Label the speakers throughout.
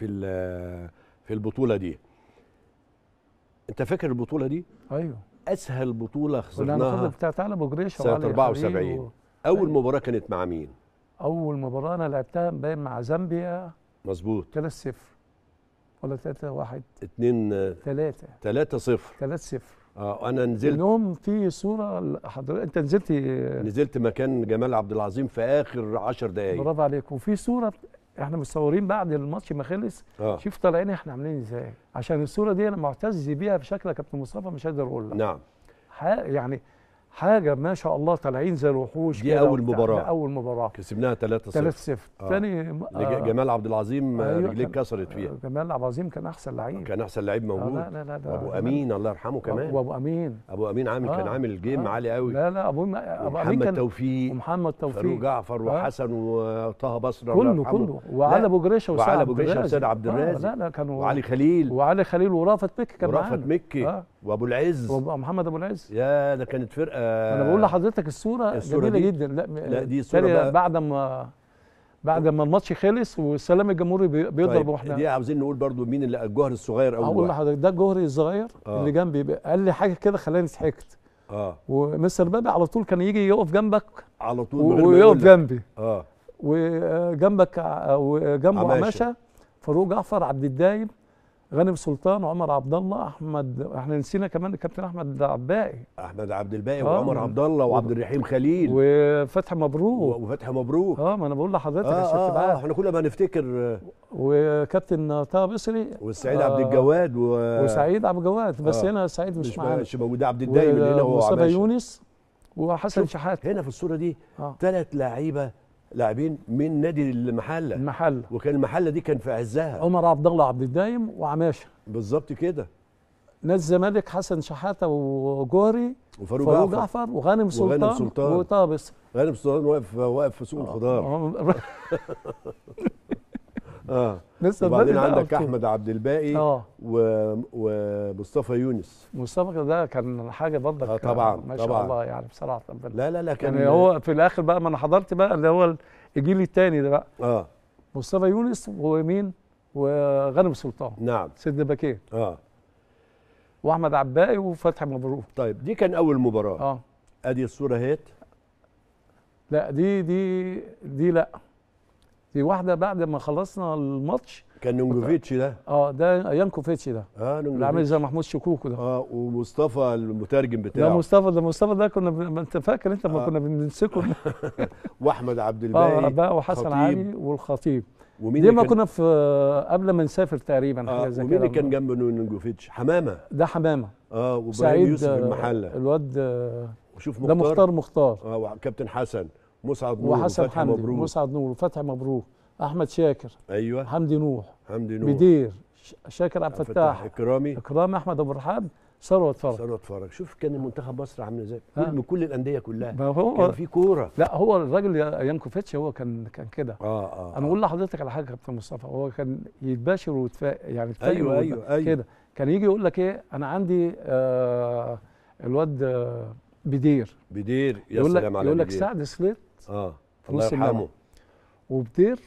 Speaker 1: في في البطوله دي انت
Speaker 2: فاكر البطوله دي ايوه اسهل بطوله خسرناها بتاعت علي بجريشه سنه 74 و...
Speaker 1: اول أيوه. مباراه كانت مع مين
Speaker 2: اول مباراه انا لعبتها باين مع زامبيا مظبوط 3 0 ولا 3 1 2 3
Speaker 1: 3 0 3 0 اه انا نزلت
Speaker 2: اليوم في صوره حضرتك انت نزلت
Speaker 1: نزلت مكان جمال عبد العظيم في اخر 10 دقائق
Speaker 2: برافو عليك وفي صوره احنا مصورين بعد الماتش ما خلص آه. شوف طالعين احنا عاملين ازاي عشان الصوره دي انا معتز بيها بشكل يا كابتن مصطفى مش قادر اقول لك نعم يعني حاجه ما شاء الله طالعين زي الوحوش دي اول مباراه اول مباراه كسبناها 3 0 3-0 ثاني جمال
Speaker 1: عبد العظيم آه، أيوة رجليه اتكسرت فيها آه، جمال عبد العظيم كان احسن لعيب كان احسن لعيب آه، موجود لا لا لا وابو امين الله يرحمه كمان وابو امين ابو امين عامل آه كان عامل جيم آه عالي قوي لا لا ابو امين ابو امين محمد توفيق ومحمد توفيق فاروق جعفر وحسن وطه بصره كله كله وعلى ابو جريشه وسعد وعلى ابو جريشه وسعد عبد الرازق لا لا كانوا وعلي خليل وعلي خليل ورافت مكي كان معاهم ورافت مكي وابو العز ومحمد ابو العز يا ده كانت فرقه آه، انا بقول
Speaker 2: لحضرتك الصوره, الصورة جميله جدا لا, لا آه، دي صوره بعد ما بعد ما الماتش خلص والسلام الجمهوري بيضرب طيب واحنا دي عاوزين
Speaker 1: نقول برضو مين اللي الجوهر الصغير اول اقول لحضرتك
Speaker 2: ده الجوهري الصغير آه. اللي جنبي قال لي حاجه كده خلاني ضحكت اه ومستر بابي على طول كان يجي يقف جنبك على طول ويقف جنبي اه وجنبك آه، وجنبه عماشه فاروق جعفر عبد الدايم غانم سلطان وعمر عبد الله احمد احنا نسينا كمان الكابتن احمد عباقي
Speaker 1: احمد عبد الباقي آه، وعمر عبد الله وعبد الرحيم خليل
Speaker 2: وفتحي مبروك وفتحي مبروك اه ما انا بقول لحضرتك آه،, آه آه, آه احنا كل ما نفتكر وكابتن طه مصري والسعيد آه عبد الجواد و... وسعيد عبد الجواد بس آه هنا سعيد مش, مش معانا مش موجود عبد الدايم اللي هنا هو مصطفى يونس وحسن شحات هنا في
Speaker 1: الصوره دي ثلاث آه. لعيبه لاعبين من نادي المحله المحله وكان المحله
Speaker 2: دي كان في عزها عمر عبد الله عبد الدايم وعماشه بالظبط كده نادي الزمالك حسن شحاته وجوري وفاروق جعفر, جعفر وغانم سلطان وغانم سلطان وطابس
Speaker 1: غانم سلطان واقف واقف في
Speaker 2: سوق الخضار
Speaker 1: اه لسه وبعدين عندك احمد عبد الباقي اه و... و... مصطفى يونس
Speaker 2: مصطفى ده كان حاجه برضك آه طبعا ما شاء طبعًا. الله يعني بصراحه ربنا لا لا لا كان يعني هو في الاخر بقى ما انا حضرت بقى اللي هو الجيل الثاني ده بقى اه مصطفى يونس ومين وغانم سلطان نعم سيدنا باكيه اه واحمد عباقي وفتحي مبروك طيب دي كان اول مباراه اه ادي الصوره اهيت لا دي دي دي لا دي واحده بعد ما خلصنا الماتش كان نونجوفيتش ده اه ده يانكوفيتش ده اه اللي عامل زي محمود شكوكو ده
Speaker 1: اه ومصطفى المترجم بتاعه ده
Speaker 2: مصطفى ده مصطفى ده كنا ب... انت فاكر انت ما آه. كنا بنمسكه واحمد عبد آه، الباقي اه وحسن علي
Speaker 1: والخطيب ومين دي ما كان... كنا
Speaker 2: في آه، قبل ما نسافر تقريبا آه حاجه زي كده ومين اللي كان
Speaker 1: جنب نونجوفيتش حمامه ده حمامه اه وابراهيم يوسف آه، المحله الواد وشوف مختار ده مختار مختار اه وكابتن حسن مسعد نور وحسن حمدي مسعد نور وفتحي مبروك احمد شاكر ايوه حمدي نوح حمدي نوح بدير شاكر عبد الفتاح اكرامي اكرامي احمد ابو الرحاب ثروت فرج ثروت فرج شوف كان المنتخب مصر عامل ازاي آه. كل كل الانديه كلها ما هو كان في
Speaker 2: كوره لا هو الراجل يانكوفيتش هو كان كان كده اه اه, آه. انا اقول لحضرتك على حاجه كابتن مصطفى هو كان يتباشر ويتفا يعني يتفاءل ايوه ايوه ايوه كده كان يجي يقول لك ايه انا عندي آه الواد آه بدير بدير يا سلام على يقول لك سعد سليط
Speaker 1: اه الله يرحمه
Speaker 2: وبدير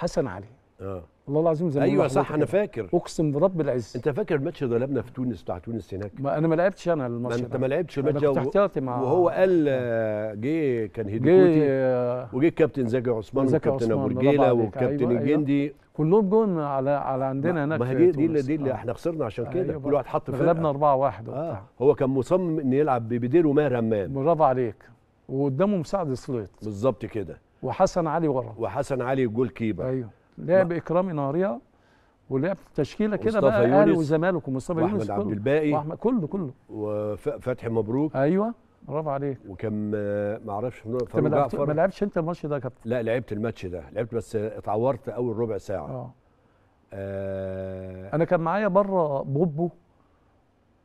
Speaker 2: حسن علي
Speaker 1: اه والله العظيم زمان ايوه صح انا فاكر اقسم برب العز انت فاكر الماتش اللي لعبنا في تونس بتاع تونس هناك
Speaker 2: ما انا ما لعبتش انا الماتش انت ما لعبتش الماتش ده احتياطي مع وهو
Speaker 1: قال آه. جه كان هيدكوتي آه، وجه الكابتن زكي عثمان وكابتن ابو رجيله والكابتن أيوة، أيوة. الجندي
Speaker 2: كلهم جون على على عندنا هناك ما هي دي دي دي اللي آه. احنا خسرنا
Speaker 1: عشان كده أيوة. كل واحد حط فرقه غلبنا 4 1 آه. هو كان مصمم انه يلعب ببدير وماهر همام برافو عليك وقدامه
Speaker 2: مساعد سليط بالظبط كده وحسن علي ورا وحسن علي جول كيبر ايوه لعب اكرامي ناريه ولعب تشكيله كده بقى اهلي وزمالك ومصطفى يونس واحمد عبد الباقي واحمد كله كله
Speaker 1: وفتحي مبروك ايوه برافو عليك وكان ما اعرفش ما لعبتش انت الماتش ده يا كابتن لا لعبت الماتش ده لعبت بس اتعورت اول ربع ساعه اه, آه انا
Speaker 2: كان معايا بره بوبو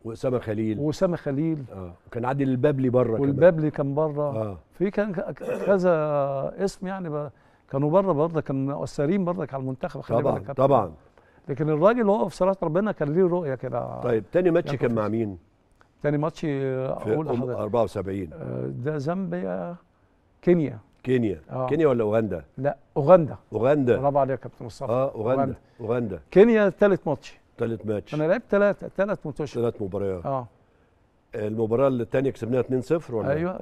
Speaker 2: واسامه خليل واسامه خليل اه وكان عادل البابلي بره والبابلي كان بره اه في كان كذا اسم يعني بقى كانوا بره برضه كانوا مؤثرين برضك على المنتخب خلي طبعا بالك طبعا لكن الراجل هو في صلاه ربنا كان ليه رؤيه كده
Speaker 1: طيب تاني ماتش كان مع مين؟ تاني ماتش اقول أم 74 آه، ده زامبيا كينيا كينيا آه. كينيا ولا اوغندا؟
Speaker 2: لا اوغندا اوغندا برافو عليك يا
Speaker 1: كابتن مصطفى اه اوغندا اوغندا كينيا ثالث ماتش تالت ماتش انا لعبت ثلاث ثلاث منتشر ثلاث مباريات اه المباراه الثانيه كسبناها 2-0 ولا ايوه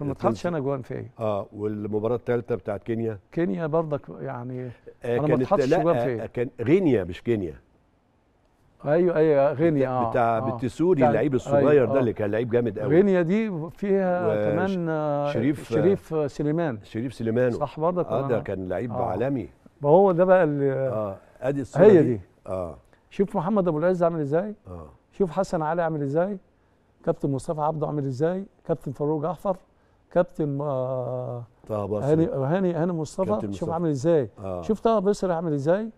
Speaker 1: 2-0 ما اتحطش انا جوان فيا إيه؟ اه والمباراه الثالثه بتاعت كينيا
Speaker 2: كينيا برضك يعني آه انا ما اتحطش جوان آه، فيا إيه؟
Speaker 1: كان غينيا مش كينيا
Speaker 2: ايوه ايوه غينيا اه بتاع آه أيوة، آه اللعيب الصغير أيوة ده اللي
Speaker 1: كان لعيب جامد قوي غينيا دي فيها كمان آه، شريف
Speaker 2: شريف سليمان شريف سليمان صح برضك اه ده كان لعيب آه عالمي هو ده بقى اللي اه ادي الصوره هي دي, دي. اه شوف محمد ابو العز عامل ازاي آه. شوف حسن علي عامل ازاي كابتن مصطفى عبده عامل ازاي كابتن فاروق احفر كابتن آه هاني هاني هاني مصطفى شوف عامل ازاي آه. شوف طه بصري عامل ازاي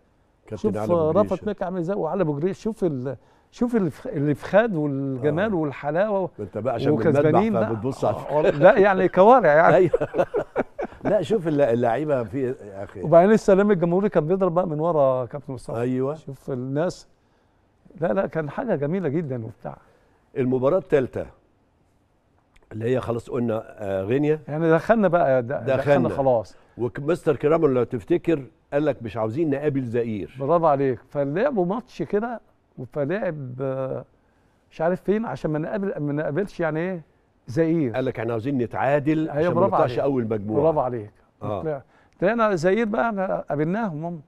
Speaker 2: كابتن شوف آه، رفت مكة عامل ازاي وعلى ابو جريش شوف ال شوف الافخاد والجمال آه. والحلاوه انت بقى عشان بتبص على آه، لا يعني كوارع يعني
Speaker 1: أيوه. لا شوف اللعيبه في يا اخي وبعدين
Speaker 2: السلام الجمهوري كان بيضرب بقى من ورا كابتن مصطفى ايوه شوف الناس لا لا كان حاجه جميله جدا وبتاع
Speaker 1: المباراه الثالثه اللي هي خلاص قلنا آه، غينيا
Speaker 2: يعني دخلنا بقى دخلنا, دخلنا
Speaker 1: خلاص ومستر كرام لو تفتكر قال لك مش عاوزين نقابل
Speaker 2: زئير برافو عليك فلعبوا ماتش كده فلعب آه، مش عارف فين عشان ما نقابل ما نقابلش يعني ايه زي ايه قال لك احنا عاوزين نتعادل عشان ما نطلعش اول مجموعه برافو عليك آه. طلعنا زيير إيه بقى احنا قابلناهم هم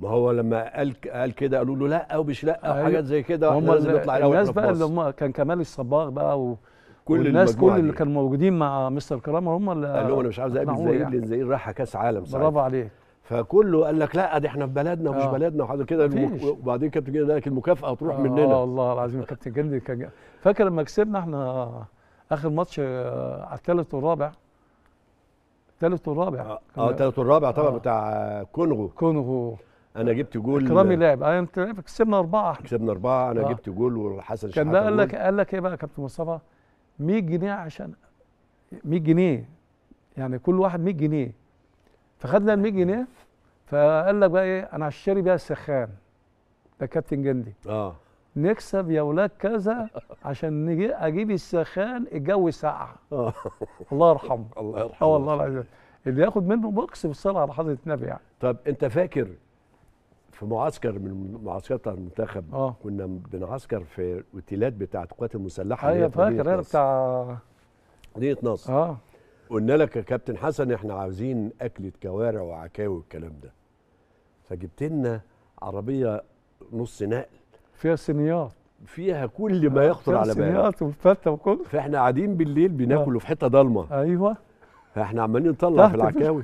Speaker 2: ما
Speaker 1: هو لما قال قال كده قالوا له لا ومش لا أيوة. وحاجات زي كده هم لازم نطلع الاول الناس بقى اللي هم
Speaker 2: كان كمال الصباغ بقى و كل الناس كل اللي كانوا موجودين مع مستر كرامه هم اللي قال لهم انا مش عاوز اقابل زئير لان زئير راح كاس عالم صح برافو عليك فكله قال لك لا دي احنا في بلدنا ومش آه. بلدنا وحاجه كده وبعدين كابتن جندي قال لك المكافاه هتروح آه مننا آه والله العظيم كابتن جندي كان فاكر لما كسبنا احنا اخر ماتش آه، على الثالث والرابع الثالث والرابع اه, آه، الثالث والرابع طبعا آه.
Speaker 1: بتاع كونغو كونغو انا جبت جول اكرامي لعب آه، انت كسبنا اربعه كسبنا اربعه انا آه. جبت جول والحسن شحاته كان بقى قال لك
Speaker 2: قال لك ايه بقى يا كابتن مصطفى 100 جنيه عشان 100 جنيه يعني كل واحد 100 جنيه فخدنا ال 100 جنيه فقال لك بقى ايه انا هشتري بيها السخان ده كابتن جندي اه نكسب يا ولاد كذا عشان نجي اجيب السخان الجو ساقع الله يرحمه الله يرحمه اه والله العظيم اللي ياخد منه بوكس بالصلاه على حضره النبي يعني طب انت فاكر
Speaker 1: في معسكر من معسكرات المنتخب آه. كنا بنعسكر في اوتيلات بتاعه القوات المسلحه ايوه فاكر أيوة،
Speaker 2: بتاع
Speaker 1: مدينه نصر اه قلنا لك يا كابتن حسن احنا عاوزين اكله كوارع وعكاوي والكلام ده فجبت لنا عربيه نص نقل
Speaker 2: فيها صينيات فيها كل ما آه، يخطر على بالك صينيات
Speaker 1: والفته وكله فاحنا قاعدين بالليل بناكل آه. في حته ضلمه ايوه فاحنا عمالين نطلع في العكاوي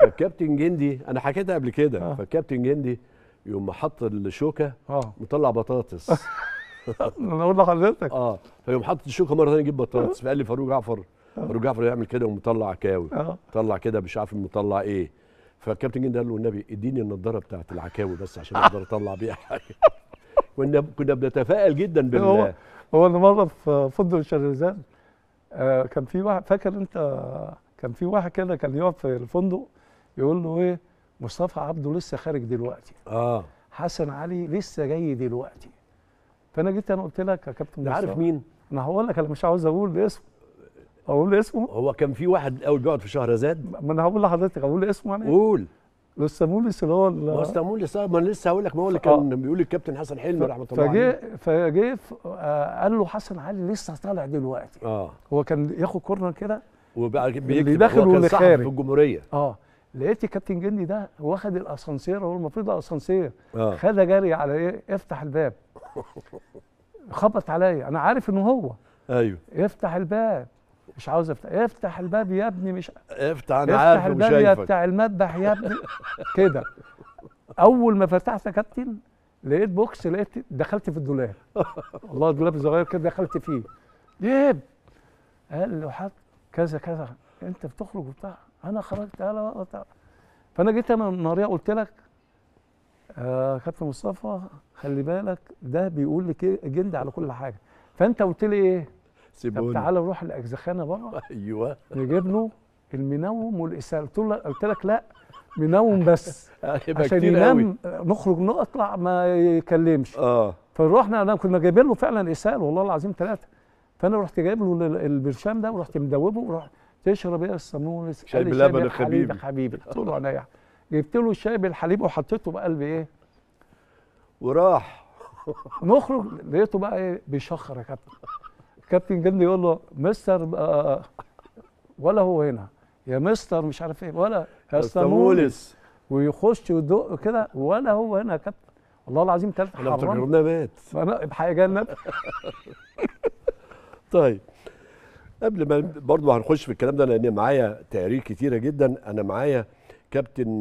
Speaker 1: فالكابتن جندي انا حكيتها قبل كده آه. فالكابتن جندي ما حط الشوكه آه. مطلع بطاطس
Speaker 2: انا اقول لحضرتك
Speaker 1: اه فيقوم حط الشوكه مره ثانيه يجيب بطاطس آه. فقال لي فاروق جعفر فاروق جعفر يعمل كده ومطلع عكاوي آه. طلع كده مش عارف مطلع ايه فالكابتن جندي قال له النبي اديني النضاره بتاعت العكاوي بس عشان اقدر اطلع بيها حاجه كنا كنا بنتفائل جدا بال هو
Speaker 2: هو انا مره في فندق شرزان آه، كان في واحد فاكر انت كان في واحد كده كان يقعد في الفندق يقول له ايه مصطفى عبده لسه خارج دلوقتي اه حسن علي لسه جاي دلوقتي فانا جيت انا قلت لك يا كابتن مصطفى عارف مين؟ ما هو لك انا مش عاوز اقول اسمه اقول اسمه هو كان في واحد الاول بيقعد في شهرزاد ما انا هقول لحضرتك اقول اسمه يعني قول الاستاموليس اللي هو ما هو اسطنبوليس ما
Speaker 1: انا لسه هقول لك ما هو اللي كان آه. بيقول الكابتن حسن حلمي رحمه الله فجه
Speaker 2: فجه آه، قال له حسن علي لسه طالع دلوقتي اه هو كان ياخد كورنر كده
Speaker 1: وبقى اللي داخل واللي خارج في الجمهوريه
Speaker 2: اه لقيت الكابتن جندي ده واخد الاسانسير هو المفروض الاسانسير آه. خد جري على ايه افتح الباب خبط عليا انا عارف انه هو ايوه افتح الباب مش عاوز افتح افتح الباب يا ابني مش افتح انا عارف افتح عارف الباب يا بتاع المذبح يا ابني كده اول ما فتحت يا كابتن لقيت بوكس لقيت دخلت في الدولاب والله الدولاب صغير كده دخلت فيه جيب قال له حط كذا كذا انت بتخرج وبتاع انا خرجت انا فانا جيت انا النهارده قلت لك آه كابتن مصطفى خلي بالك ده بيقول لك اجنده إيه، على كل حاجه فانت قلت لي ايه طيب، طب تعالى نروح الاجزخانه بقى ايوه نجيب له المنوم والاسال قلت لك لا منوم بس آه، عشان ينام قوي. نخرج نطلع ما يكلمش اه فروحنا انا كنا جايبين له فعلا اسال والله العظيم ثلاثه فانا رحت جايب له البرشام ده ورحت مدوبه ورحت تشرب ايه الصامون شاي بلبن الحبيبي حبيبي طول عينيا جبت له الشاي بالحليب وحطيته بقلب ايه وراح نخرج لقيته بقى ايه بيشخر يا كابتن كابتن جندي يقول له مستر آه، آه، آه، ولا هو هنا يا مستر مش عارف ايه ولا هستامولس ويخش ويدق كده ولا هو هنا يا كابتن والله العظيم ثلاثة حرام انا افتكرنا مات انا بحاجه جنب
Speaker 1: طيب قبل ما برضه هنخش في الكلام ده لان معايا تقارير كتيره جدا انا معايا كابتن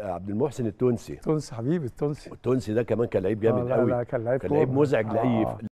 Speaker 1: عبد المحسن التونسي التونسي حبيبي التونسي التونسي ده كمان كان لعيب جامد قوي كان لعيب مزعج آه. لاي